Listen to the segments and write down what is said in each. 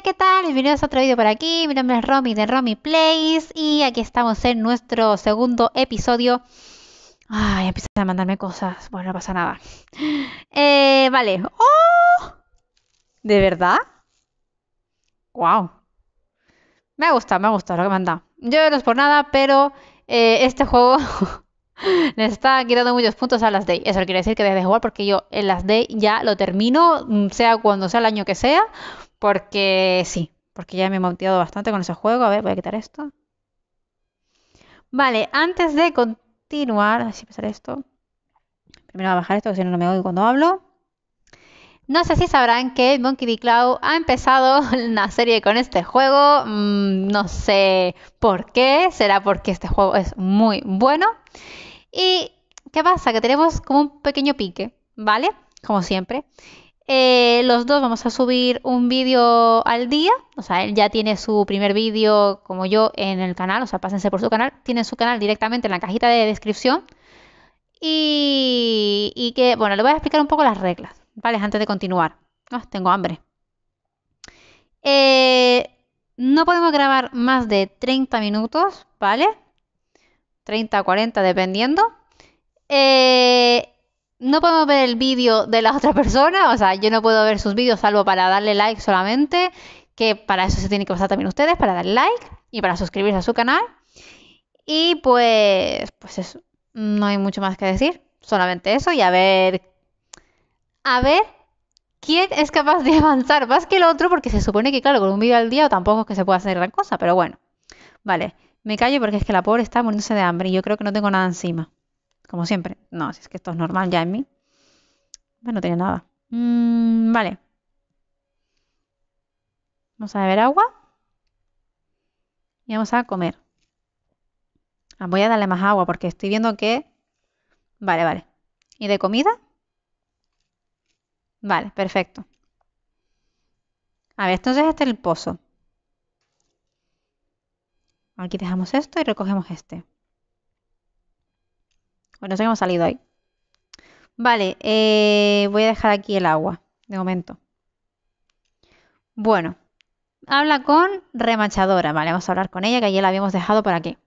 ¿qué tal? Bienvenidos a otro video por aquí. Mi nombre es Romy de Romy Place y aquí estamos en nuestro segundo episodio. Ay, empieza a mandarme cosas. Bueno, no pasa nada. Eh, vale. ¡Oh! ¿De verdad? ¡Wow! Me ha gustado, me ha gustado lo que me han Yo no es por nada, pero eh, este juego le está quitando muchos puntos a las Day. Eso quiere decir que desde jugar porque yo en las Day ya lo termino, mm, sea cuando sea el año que sea porque sí, porque ya me he motivado bastante con ese juego. A ver, voy a quitar esto. Vale, antes de continuar, así pasar esto. Primero voy a bajar esto, que si no, no me oigo cuando hablo. No sé si sabrán que Monkey D. Cloud ha empezado una serie con este juego. Mm, no sé por qué. Será porque este juego es muy bueno. ¿Y qué pasa? Que tenemos como un pequeño pique, ¿vale? Como siempre. Eh, los dos vamos a subir un vídeo al día. O sea, él ya tiene su primer vídeo como yo en el canal. O sea, pásense por su canal. tiene su canal directamente en la cajita de descripción. Y, que, bueno, le voy a explicar un poco las reglas, ¿vale? Antes de continuar. Ah, tengo hambre. Eh, no podemos grabar más de 30 minutos, ¿vale? 30 o 40 dependiendo. Eh, no podemos ver el vídeo de la otra persona, o sea, yo no puedo ver sus vídeos salvo para darle like solamente, que para eso se tienen que pasar también ustedes, para darle like y para suscribirse a su canal. Y pues, pues eso, no hay mucho más que decir, solamente eso y a ver, a ver quién es capaz de avanzar más que el otro, porque se supone que claro, con un vídeo al día tampoco es que se pueda hacer gran cosa, pero bueno, vale, me callo porque es que la pobre está muriéndose de hambre y yo creo que no tengo nada encima como siempre. No, si es que esto es normal ya en mí. Bueno, no tiene nada. Mm, vale. Vamos a beber agua. Y vamos a comer. Ah, voy a darle más agua porque estoy viendo que... Vale, vale. ¿Y de comida? Vale, perfecto. A ver, entonces este es el pozo. Aquí dejamos esto y recogemos este. Bueno, pues sé hemos salido ahí. Vale, eh, voy a dejar aquí el agua, de momento. Bueno, habla con remachadora, vale, vamos a hablar con ella, que ayer la habíamos dejado por aquí.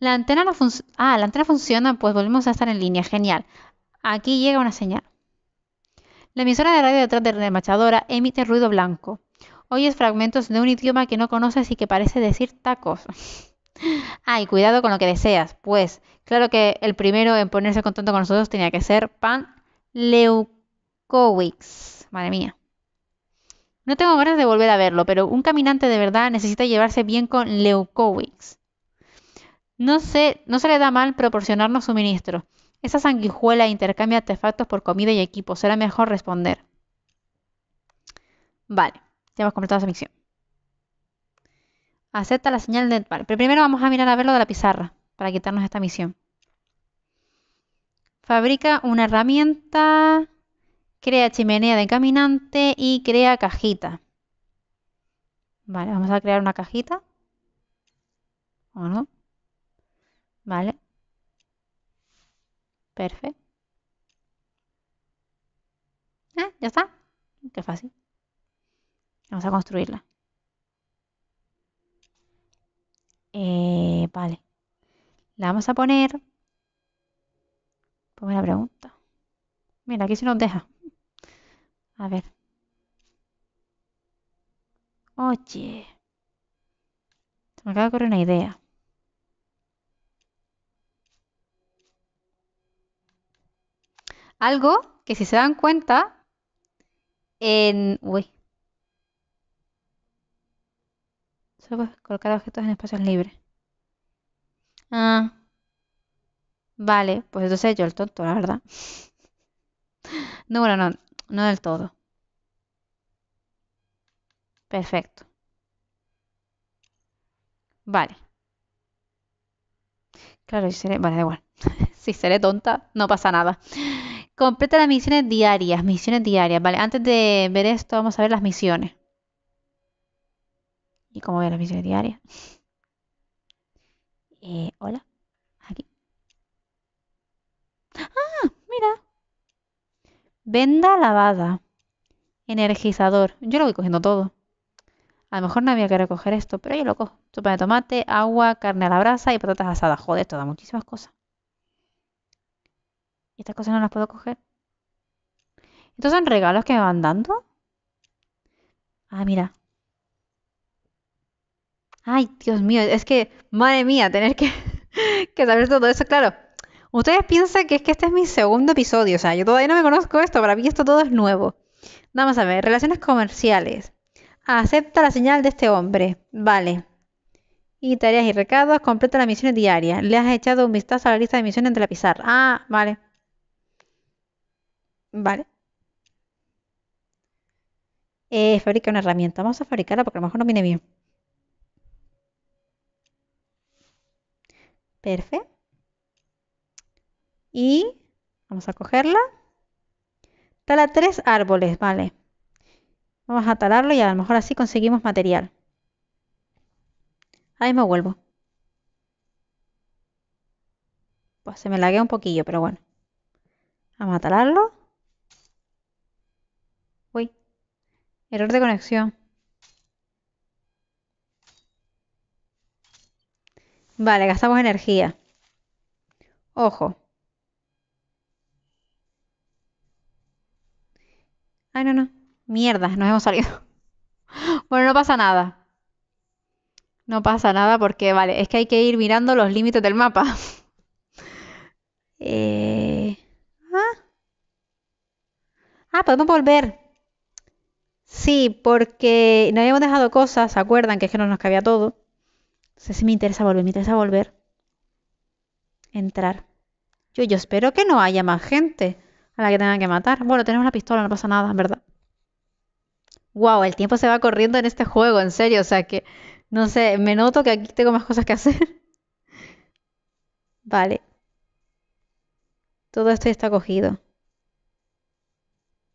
La antena no funciona. Ah, la antena funciona, pues volvemos a estar en línea, genial. Aquí llega una señal. La emisora de radio detrás de remachadora emite ruido blanco. Oyes fragmentos de un idioma que no conoces y que parece decir tacos. Ah, cuidado con lo que deseas, pues claro que el primero en ponerse contento con nosotros tenía que ser Pan Leukowicz. Madre mía. No tengo ganas de volver a verlo, pero un caminante de verdad necesita llevarse bien con Leukowicz. No se, no se le da mal proporcionarnos suministro. Esa sanguijuela intercambia artefactos por comida y equipo. Será mejor responder. Vale, ya hemos completado esa misión. Acepta la señal de... Vale, Pero primero vamos a mirar a ver lo de la pizarra para quitarnos esta misión. Fabrica una herramienta, crea chimenea de caminante y crea cajita. Vale, vamos a crear una cajita. ¿O no? Vale. Perfecto. Ah, ¿Ya está? Qué fácil. Vamos a construirla. Eh, vale. La vamos a poner. Pues la pregunta. Mira, aquí se nos deja. A ver. Oye. me acaba de ocurrir una idea. Algo que si se dan cuenta, en... Uy, Solo colocar objetos en espacios libres. Ah. Vale, pues entonces yo el tonto, la verdad. No, bueno, no, no del todo. Perfecto. Vale. Claro, si seré. Vale, da igual. si seré tonta, no pasa nada. Completa las misiones diarias. Misiones diarias. Vale, antes de ver esto, vamos a ver las misiones y como veo la misión diaria. Eh, hola, aquí. Ah, mira. Venda lavada. Energizador. Yo lo voy cogiendo todo. A lo mejor no había que recoger esto, pero yo lo cojo. Sopa de tomate, agua, carne a la brasa y patatas asadas. Joder, esto da muchísimas cosas. ¿Y estas cosas no las puedo coger? ¿Estos son regalos que me van dando? Ah, mira. Ay, Dios mío, es que, madre mía, tener que, saber todo eso, claro. Ustedes piensan que es que este es mi segundo episodio, o sea, yo todavía no me conozco esto, para mí esto todo es nuevo. Vamos a ver, relaciones comerciales. Acepta la señal de este hombre, vale. Y tareas y recados, completa las misiones diarias. Le has echado un vistazo a la lista de misiones de la pizarra. Ah, vale. Vale. Eh, fabrica una herramienta. Vamos a fabricarla porque a lo mejor no viene bien. Perfecto. Y vamos a cogerla. Tala tres árboles, vale. Vamos a talarlo y a lo mejor así conseguimos material. Ahí me vuelvo. Pues se me laguea un poquillo, pero bueno. Vamos a talarlo. Uy. Error de conexión. Vale, gastamos energía. Ojo. Ay, no, no. Mierda, nos hemos salido. Bueno, no pasa nada. No pasa nada porque, vale, es que hay que ir mirando los límites del mapa. Eh, ah. ¿Ah? podemos volver. Sí, porque nos habíamos dejado cosas, ¿se acuerdan? Que es que no nos cabía todo sé si me interesa volver, me interesa volver. Entrar. Yo, yo espero que no haya más gente a la que tengan que matar. Bueno, tenemos la pistola, no pasa nada, en verdad. Wow, el tiempo se va corriendo en este juego, en serio. O sea que, no sé, me noto que aquí tengo más cosas que hacer. vale. Todo esto ya está cogido.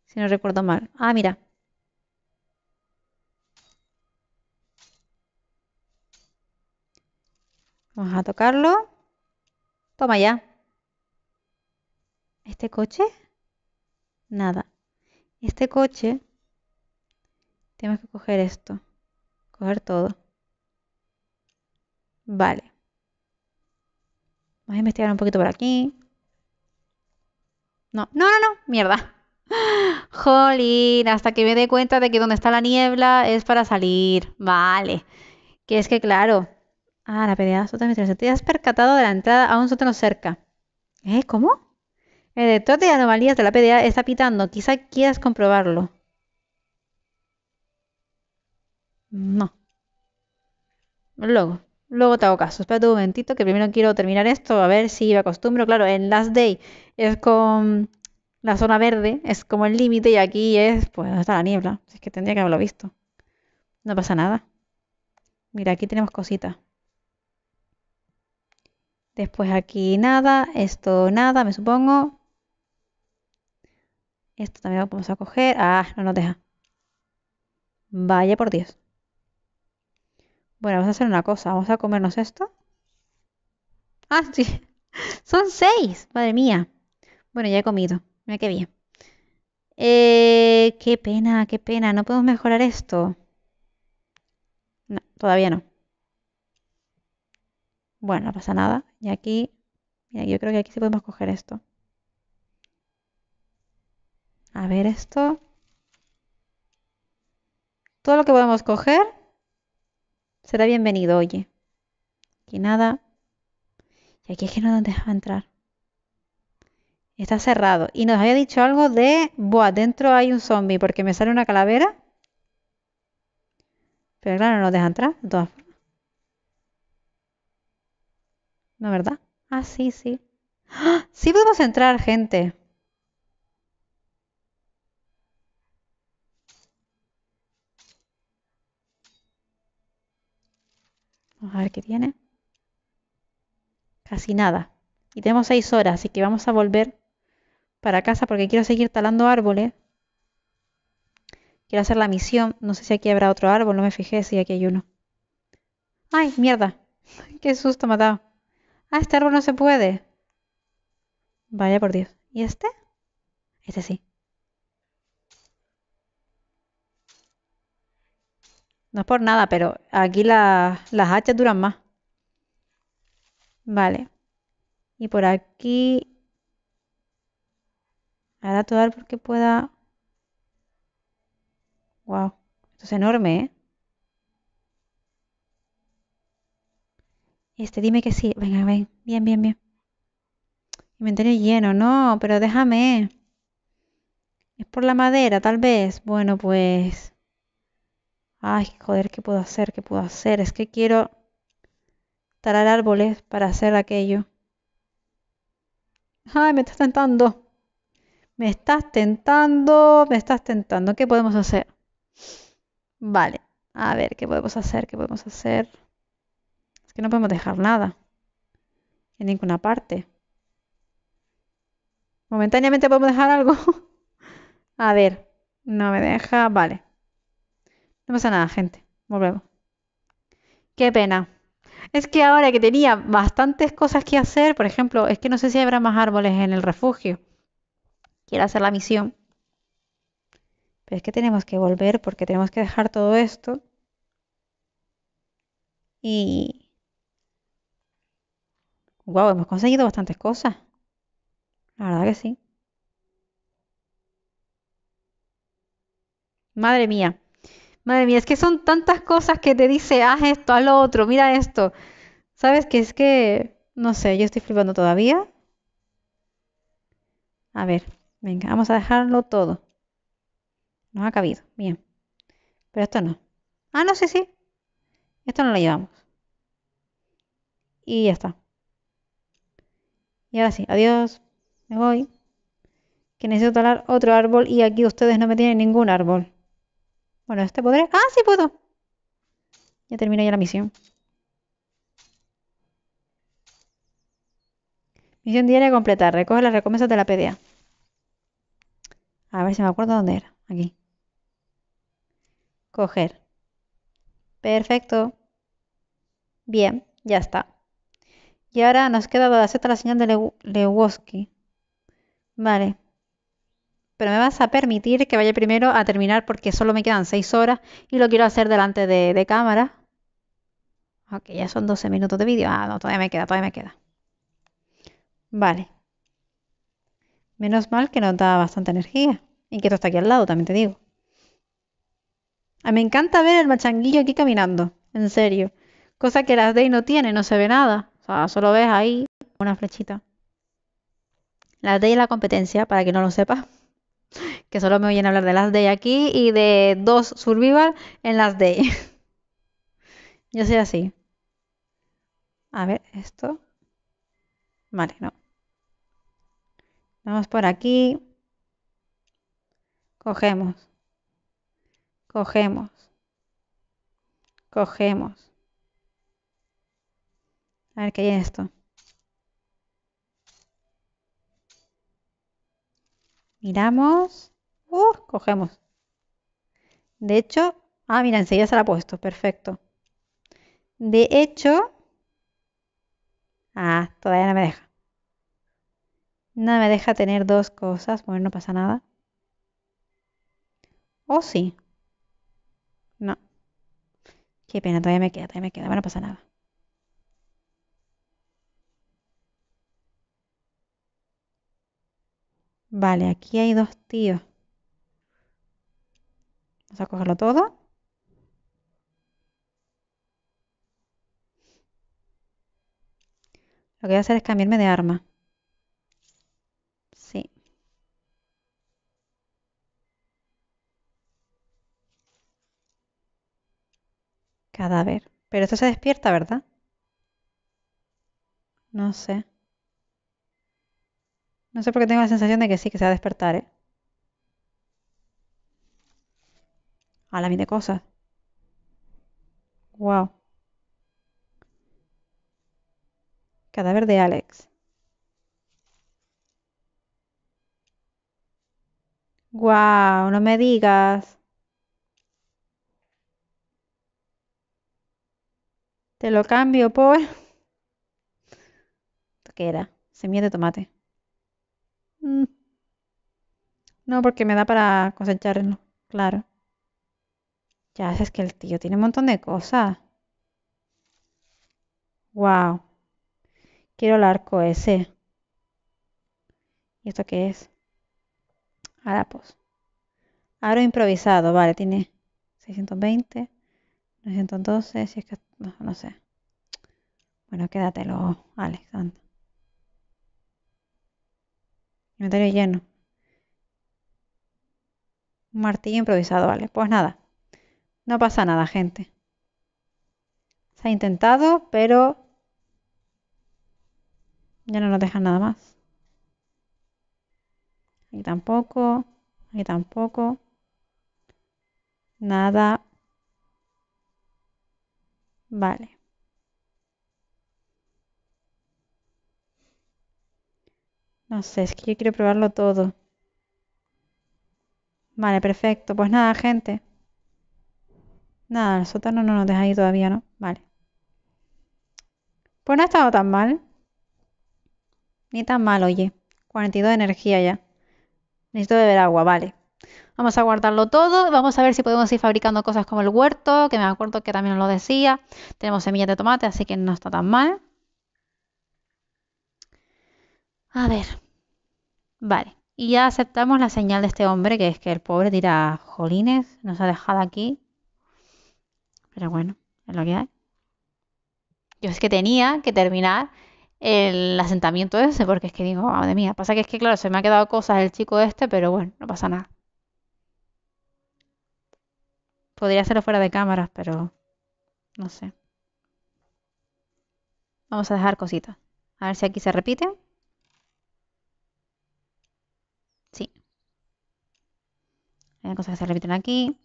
Si no recuerdo mal. Ah, mira. Vamos a tocarlo. Toma ya. ¿Este coche? Nada. Este coche, tenemos que coger esto. Coger todo. Vale. Vamos a investigar un poquito por aquí. No, no, no, no, mierda. Jolín, hasta que me dé cuenta de que donde está la niebla es para salir. Vale. Que es que claro, Ah, la pelea sótano Te has percatado de la entrada a un sótano cerca. ¿Eh? ¿Cómo? El detector de anomalías de la PDA está pitando. Quizá quieras comprobarlo. No. Luego. Luego te hago caso. Espera un momentito que primero quiero terminar esto. A ver si me acostumbro. Claro, en Last Day es con la zona verde. Es como el límite. Y aquí es... Pues está la niebla. Es que tendría que haberlo visto. No pasa nada. Mira, aquí tenemos cositas. Después aquí nada, esto nada, me supongo. Esto también lo vamos a coger. Ah, no nos deja. Vaya por Dios. Bueno, vamos a hacer una cosa. Vamos a comernos esto. Ah, sí. Son seis. Madre mía. Bueno, ya he comido. Me qué bien. Eh, qué pena, qué pena. No podemos mejorar esto. No, todavía no. Bueno, no pasa nada. Y aquí, yo creo que aquí sí podemos coger esto. A ver esto. Todo lo que podemos coger será bienvenido, oye. Aquí nada. Y aquí es que no nos deja entrar. Está cerrado. Y nos había dicho algo de, buah, dentro hay un zombie porque me sale una calavera. Pero claro, no nos deja entrar, de ¿No verdad? Ah, sí, sí. ¡Ah! Sí podemos entrar, gente. Vamos a ver qué tiene. Casi nada. Y tenemos seis horas, así que vamos a volver para casa porque quiero seguir talando árboles. Quiero hacer la misión. No sé si aquí habrá otro árbol, no me fijé si aquí hay uno. ¡Ay, mierda! ¡Qué susto me Ah, este árbol no se puede. Vaya por Dios. ¿Y este? Este sí. No es por nada, pero aquí las hachas duran más. Vale. Y por aquí... Ahora todo árbol que pueda... Wow. Esto es enorme, ¿eh? Este, dime que sí. Venga, ven. Bien, bien, bien. Inventario lleno. No, pero déjame. Es por la madera, tal vez. Bueno, pues... Ay, joder, ¿qué puedo hacer? ¿Qué puedo hacer? Es que quiero talar árboles para hacer aquello. Ay, me estás tentando. Me estás tentando, me estás tentando. ¿Qué podemos hacer? Vale, a ver, ¿qué podemos hacer? ¿Qué podemos hacer? que no podemos dejar nada en ninguna parte. Momentáneamente podemos dejar algo. A ver, no me deja, vale. No pasa nada, gente. Volvemos. Qué pena. Es que ahora que tenía bastantes cosas que hacer, por ejemplo, es que no sé si habrá más árboles en el refugio. Quiero hacer la misión. Pero es que tenemos que volver porque tenemos que dejar todo esto. Y Wow, hemos conseguido bastantes cosas. La verdad que sí. Madre mía. Madre mía, es que son tantas cosas que te dice, haz esto, haz lo otro, mira esto. ¿Sabes que Es que, no sé, yo estoy flipando todavía. A ver, venga, vamos a dejarlo todo. Nos ha cabido, bien. Pero esto no. Ah, no, sí, sí. Esto no lo llevamos. Y ya está. Y ahora sí, adiós, me voy. Que necesito talar otro árbol y aquí ustedes no me tienen ningún árbol. Bueno, ¿este podré? ¡Ah, sí puedo! Ya terminé ya la misión. Misión diaria completar. Recoge las recompensas de la PDA. A ver si me acuerdo dónde era. Aquí. Coger. Perfecto. Bien, ya está. Y ahora nos queda aceptar la señal de Lewoski. Vale. Pero me vas a permitir que vaya primero a terminar porque solo me quedan 6 horas y lo quiero hacer delante de, cámara. Ok, ya son 12 minutos de vídeo. Ah, no, todavía me queda, todavía me queda. Vale. Menos mal que nos da bastante energía. Y que esto está aquí al lado, también te digo. A ah, me encanta ver el machanguillo aquí caminando. En serio. Cosa que las Day no tiene, no se ve nada. O sea, solo ves ahí una flechita. Las de la competencia, para que no lo sepa. Que solo me oyen hablar de las de aquí y de dos survival en las de. Yo soy así. A ver, esto. Vale, no. Vamos por aquí. Cogemos. Cogemos. Cogemos. A ver qué hay en esto. Miramos. Uh, cogemos. De hecho, ah, mira, enseguida se la ha puesto. Perfecto. De hecho, ah, todavía no me deja. No me deja tener dos cosas. Bueno, no pasa nada. ¿O oh, sí? No. Qué pena, todavía me queda, todavía me queda. Bueno, no pasa nada. Vale, aquí hay dos tíos. Vamos a cogerlo todo. Lo que voy a hacer es cambiarme de arma. Sí. Cadáver. Pero esto se despierta, ¿verdad? No sé. No sé por qué tengo la sensación de que sí, que se va a despertar, ¿eh? A la de cosas. Wow. Cadáver de Alex. Wow, no me digas. Te lo cambio por... ¿Qué era? Semilla de tomate. Mm. No, porque me da para cosecharlo. Claro. Ya, es que el tío tiene un montón de cosas. Wow. Quiero el arco ese. ¿Y esto qué es? Arapos. Pues. Aro improvisado, vale, tiene 620, 912, si es que... No, sé. Bueno, quédatelo, Alexander. Inventario lleno. martillo improvisado, vale. Pues nada. No pasa nada, gente. Se ha intentado, pero... Ya no nos dejan nada más. Aquí tampoco. Aquí tampoco. Nada. Vale. No sé, es que yo quiero probarlo todo. Vale, perfecto. Pues nada, gente. Nada, el sótano no nos deja ahí todavía, ¿no? Vale. Pues no ha estado tan mal. Ni tan mal, oye. 42 de energía ya. Necesito beber agua, vale. Vamos a guardarlo todo. Vamos a ver si podemos ir fabricando cosas como el huerto, que me acuerdo que también lo decía. Tenemos semillas de tomate, así que no está tan mal. A ver. Vale, y ya aceptamos la señal de este hombre, que es que el pobre tira jolines, nos ha dejado aquí. Pero bueno, es lo que hay. Yo es que tenía que terminar el asentamiento ese, porque es que digo, madre mía, pasa que es que, claro, se me ha quedado cosas el chico este, pero bueno, no pasa nada. Podría hacerlo fuera de cámaras, pero no sé. Vamos a dejar cositas. A ver si aquí se repite. Hay cosas que se repiten aquí.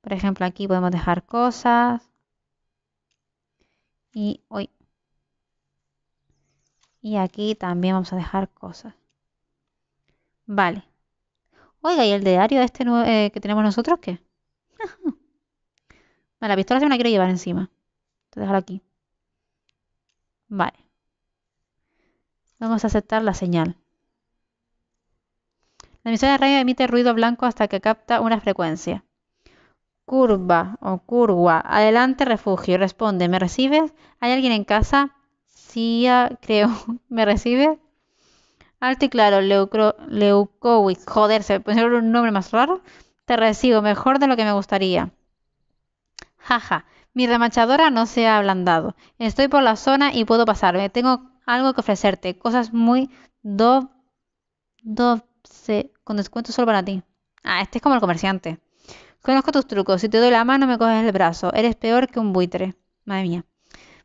Por ejemplo, aquí podemos dejar cosas. Y hoy. Y aquí también vamos a dejar cosas. Vale. Oiga, ¿y el diario este eh, que tenemos nosotros qué? la pistola se me la quiero llevar encima. Te dejaré aquí. Vale. Vamos a aceptar la señal. La emisora de radio emite ruido blanco hasta que capta una frecuencia. Curva o curva. Adelante, refugio. Responde, ¿me recibes? ¿Hay alguien en casa? Sí, creo. ¿Me recibes? Alto y claro, Leukowicz. Joder, se puede un nombre más raro. Te recibo mejor de lo que me gustaría. Jaja, mi remachadora no se ha ablandado. Estoy por la zona y puedo pasarme. Tengo algo que ofrecerte. Cosas muy do, do con descuento solo para ti. Ah, este es como el comerciante. Conozco tus trucos. Si te doy la mano, me coges el brazo. Eres peor que un buitre. Madre mía.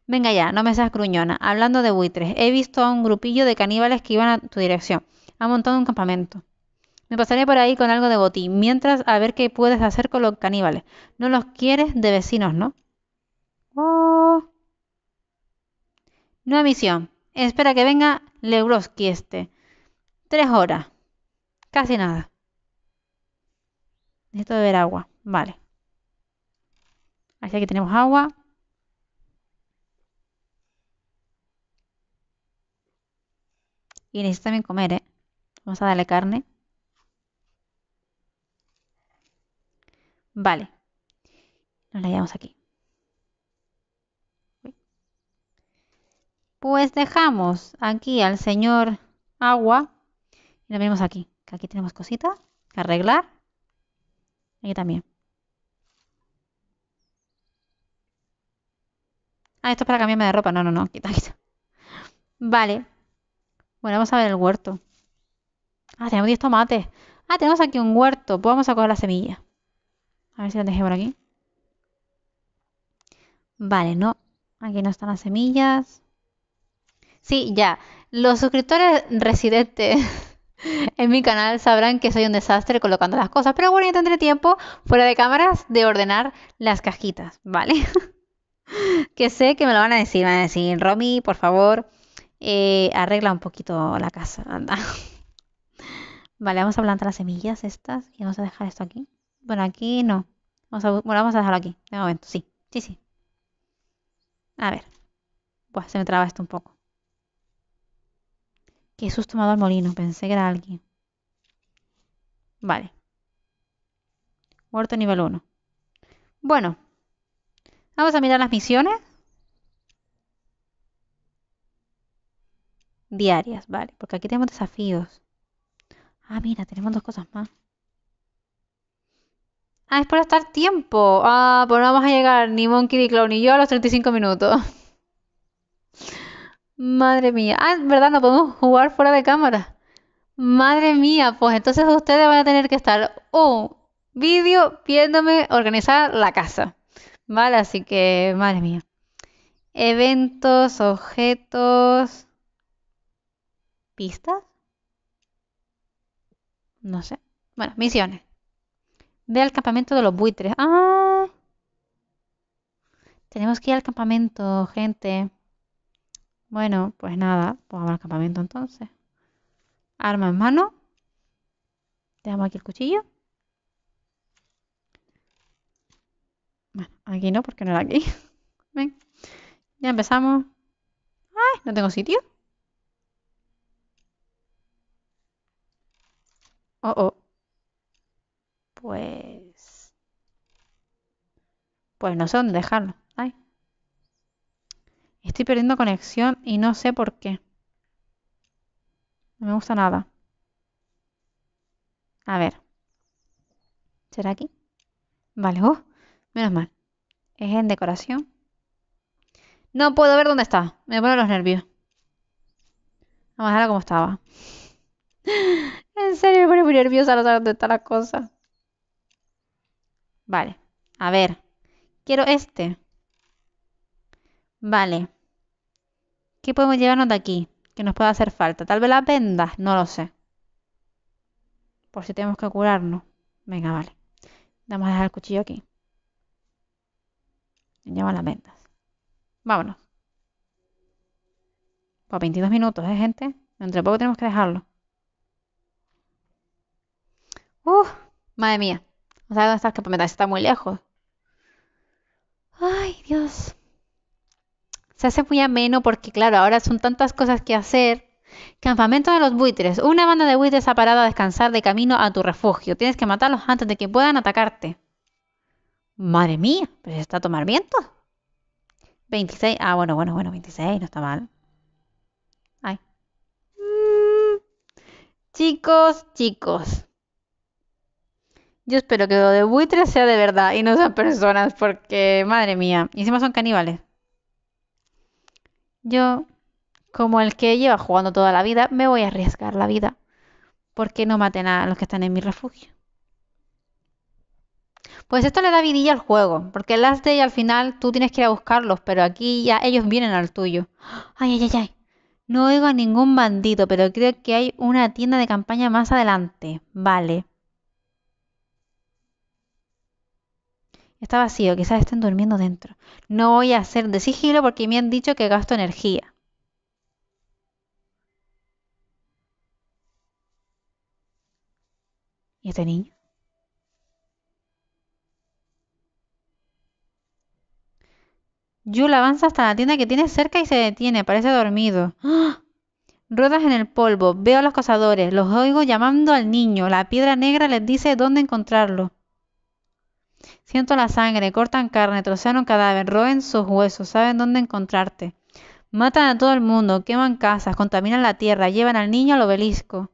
Venga ya, no me seas gruñona. Hablando de buitres, he visto a un grupillo de caníbales que iban a tu dirección. Ha montado un campamento. Me pasaré por ahí con algo de botín, mientras a ver qué puedes hacer con los caníbales. No los quieres de vecinos, ¿no? Oh. Nueva misión. Espera que venga Lewroski este. Tres horas. Casi nada. Necesito beber agua. Vale. Así que tenemos agua. Y necesito también comer, ¿eh? Vamos a darle carne. Vale. Nos la llevamos aquí. Pues dejamos aquí al señor agua y la vemos aquí aquí tenemos cositas que arreglar. Aquí también. Ah, esto es para cambiarme de ropa. No, no, no. Quita, quita. Vale. Bueno, vamos a ver el huerto. Ah, tenemos 10 tomates. Ah, tenemos aquí un huerto. Pues vamos a coger la semilla. A ver si la dejé por aquí. Vale, no. Aquí no están las semillas. Sí, ya. Los suscriptores residentes En mi canal sabrán que soy un desastre colocando las cosas, pero bueno, ya tendré tiempo fuera de cámaras de ordenar las cajitas, ¿vale? que sé que me lo van a decir, van a decir, Romy, por favor, eh, arregla un poquito la casa, anda. Vale, vamos a plantar las semillas estas y vamos a dejar esto aquí. Bueno, aquí no. Vamos a, bueno, vamos a dejarlo aquí, de momento, sí, sí, sí. A ver. pues se me traba esto un poco. Qué susto me molino. Pensé que era alguien. Vale. Huerto nivel 1. Bueno. Vamos a mirar las misiones. Diarias, vale. Porque aquí tenemos desafíos. Ah, mira, tenemos dos cosas más. Ah, es por estar tiempo. Ah, pues no vamos a llegar ni Monkey, ni Clown, ni yo a los 35 minutos. Madre mía. Ah, verdad, no podemos jugar fuera de cámara. Madre mía, pues entonces ustedes van a tener que estar un vídeo viéndome organizar la casa. Vale, así que, madre mía. Eventos, objetos. ¿Pistas? No sé. Bueno, misiones. Ve al campamento de los buitres. ¡Ah! Tenemos que ir al campamento, gente. Bueno, pues nada, pues vamos al campamento entonces. Arma en mano. damos aquí el cuchillo. Bueno, aquí no, porque no era aquí. Ven, ya empezamos. ¡Ay! No tengo sitio. Oh, oh. Pues... Pues no sé dónde dejarlo. Estoy perdiendo conexión y no sé por qué. No me gusta nada. A ver. ¿Será aquí? Vale, oh, menos mal. Es en decoración. No puedo ver dónde está. Me ponen los nervios. Vamos a ver cómo estaba. en serio, me pone muy nerviosa no saber dónde está la cosa. Vale. A ver. Quiero este. Vale. ¿Qué podemos llevarnos de aquí? Que nos puede hacer falta. Tal vez las vendas, no lo sé. Por si tenemos que curarnos. Venga, vale. Vamos a dejar el cuchillo aquí. Lleva las vendas. Vámonos. Pues 22 minutos, ¿eh, gente? Entre poco tenemos que dejarlo. ¡Uf! Madre mía. No sabes dónde está Está muy lejos. ¡Ay, Dios! se hace muy ameno porque, claro, ahora son tantas cosas que hacer. Campamento de los buitres. Una banda de buitres ha parado a descansar de camino a tu refugio. Tienes que matarlos antes de que puedan atacarte. Madre mía, pero está a tomar viento. 26. Ah, bueno, bueno, bueno, 26, no está mal. Ay. Chicos, chicos. Yo espero que lo de buitres sea de verdad y no sean personas, porque, madre mía, y encima son caníbales. Yo, como el que lleva jugando toda la vida, me voy a arriesgar la vida. Porque no maten a los que están en mi refugio. Pues esto le da vidilla al juego, porque el Last Day al final tú tienes que ir a buscarlos, pero aquí ya ellos vienen al tuyo. Ay, ay, ay, ay. No oigo a ningún bandido, pero creo que hay una tienda de campaña más adelante. Vale. Está vacío, quizás estén durmiendo dentro. No voy a hacer de sigilo porque me han dicho que gasto energía. ¿Y este niño? Yul avanza hasta la tienda que tiene cerca y se detiene. Parece dormido. ¡Ah! Ruedas en el polvo. Veo a los cazadores. Los oigo llamando al niño. La piedra negra les dice dónde encontrarlo. Siento la sangre, cortan carne, trocean un cadáver, roben sus huesos, saben dónde encontrarte. Matan a todo el mundo, queman casas, contaminan la tierra, llevan al niño al obelisco.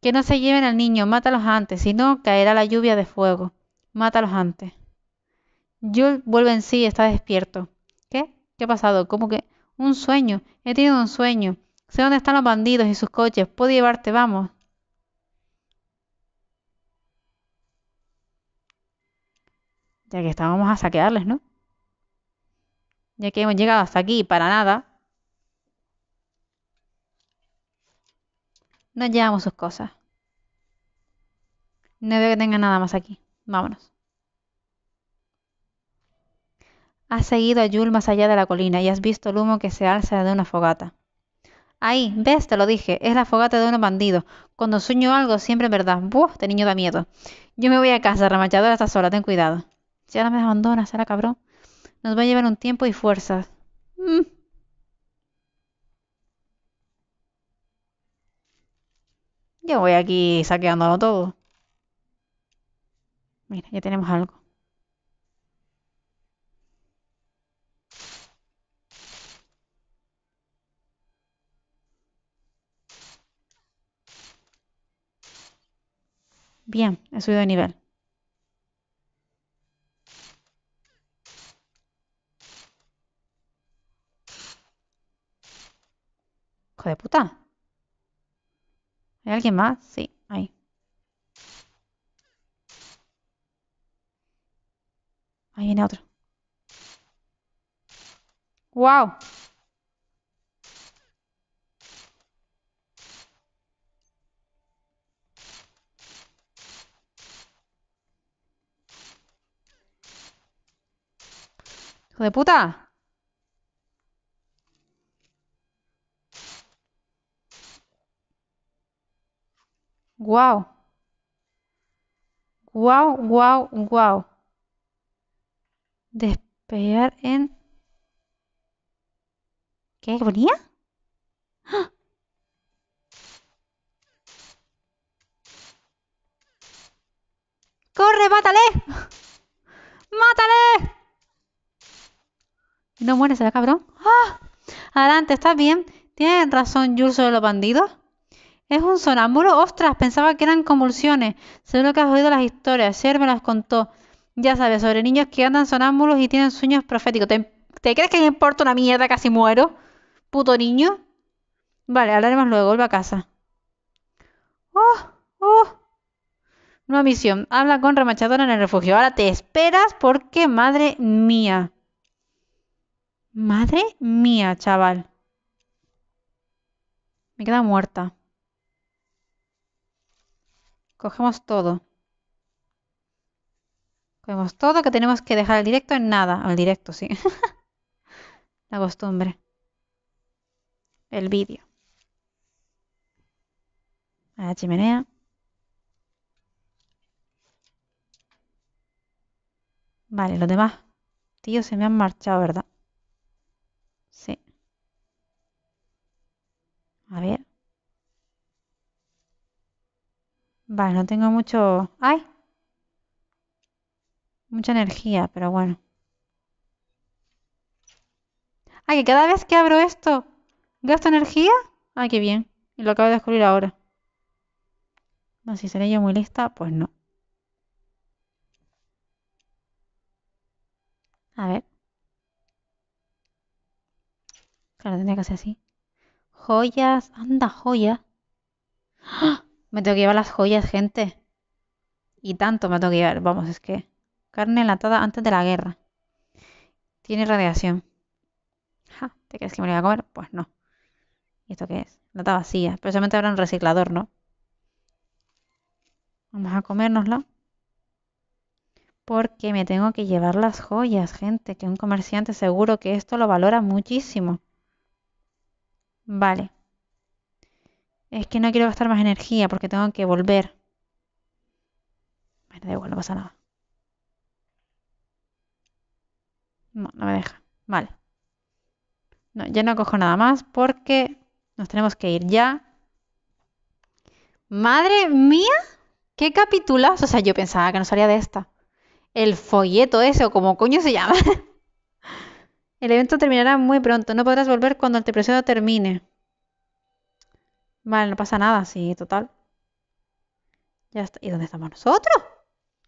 Que no se lleven al niño, mátalos antes, si no caerá la lluvia de fuego. Mátalos antes. Jules vuelve en sí, y está despierto. ¿Qué? ¿Qué ha pasado? ¿Cómo que? Un sueño. He tenido un sueño. Sé dónde están los bandidos y sus coches. Puedo llevarte, vamos. ya que estábamos a saquearles, ¿no? Ya que hemos llegado hasta aquí para nada, No llevamos sus cosas. No veo que tenga nada más aquí. Vámonos. Has seguido a Yul más allá de la colina y has visto el humo que se alza de una fogata. Ahí, ves, te lo dije, es la fogata de unos bandidos. Cuando sueño algo, siempre es verdad. Buah, este niño da miedo. Yo me voy a casa, remachadora está sola, ten cuidado. Si ahora me abandonas, será cabrón. Nos va a llevar un tiempo y fuerzas. Mm. Yo voy aquí saqueándolo todo. Mira, ya tenemos algo. Bien, he subido de nivel. Hijo de puta. ¿Hay alguien más? Sí, ahí. Ahí viene otro. ¡Wow! ¡Hijo de puta! Guau, Wow, wow, wow. Despegar en... ¿Qué ponía? ¡Corre, mátale! ¡Mátale! No muere, será cabrón. ¡Ah! Adelante, ¿estás bien? Tienen razón Jules de los bandidos. Es un sonámbulo. Ostras, pensaba que eran convulsiones. Seguro que has oído las historias. Ayer me las contó. Ya sabes, sobre niños que andan sonámbulos y tienen sueños proféticos. ¿Te, crees que me importa una mierda? Casi muero. Puto niño. Vale, hablaremos luego. vuelvo a casa. ¡Oh! ¡Oh! Nueva misión. Habla con remachadora en el refugio. Ahora te esperas porque, madre mía. Madre mía, chaval. Me queda muerta. Cogemos todo. Cogemos todo que tenemos que dejar el directo en nada. el directo, sí. La costumbre. El vídeo. A la chimenea. Vale, los demás Tío, se me han marchado, ¿verdad? Sí. A ver. Vale, no tengo mucho... ¡Ay! Mucha energía, pero bueno. ¡Ay, que cada vez que abro esto gasto energía! ¡Ay, qué bien! Y lo acabo de descubrir ahora. No, si seré yo muy lista, pues no. A ver. Claro, tendría que ser así. Joyas. Anda, joya. ¡Ah! Me tengo que llevar las joyas, gente. Y tanto me tengo que llevar. Vamos, es que. Carne enlatada antes de la guerra. Tiene radiación. ¿te crees que me lo voy a comer? Pues no. ¿Y esto qué es? Lata vacía. Pero solamente habrá un reciclador, ¿no? Vamos a comérnosla. Porque me tengo que llevar las joyas, gente. Que un comerciante seguro que esto lo valora muchísimo. Vale. Es que no quiero gastar más energía porque tengo que volver. Bueno, igual, no pasa nada. No, no me deja. Vale. No, ya no cojo nada más porque nos tenemos que ir ya. Madre mía, qué capitulazo. O sea, yo pensaba que no salía de esta. El folleto ese, o como coño se llama. El evento terminará muy pronto. No podrás volver cuando el te termine. Vale, no pasa nada, sí, total. Ya ¿Y dónde estamos nosotros?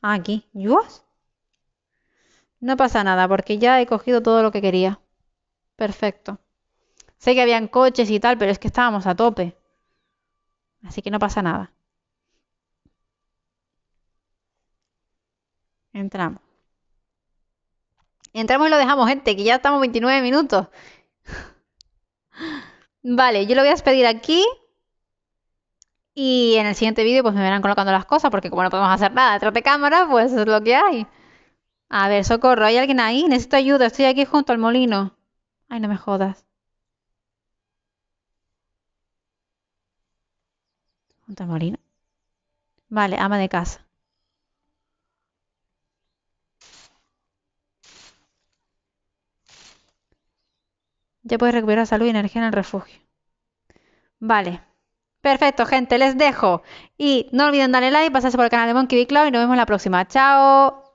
Ah, aquí. ¿Yos? No pasa nada, porque ya he cogido todo lo que quería. Perfecto. Sé que habían coches y tal, pero es que estábamos a tope. Así que no pasa nada. Entramos. Entramos y lo dejamos, gente, que ya estamos 29 minutos. Vale, yo lo voy a despedir aquí. Y en el siguiente vídeo pues me verán colocando las cosas porque como no podemos hacer nada detrás de cámara, pues es lo que hay. A ver, socorro, ¿hay alguien ahí? Necesito ayuda, estoy aquí junto al molino. Ay, no me jodas. Junto al molino. Vale, ama de casa. Ya puedes recuperar salud y energía en el refugio. Vale. Perfecto, gente, les dejo. Y no olviden darle like, pasarse por el canal de Monkey Big Cloud y nos vemos la próxima. Chao.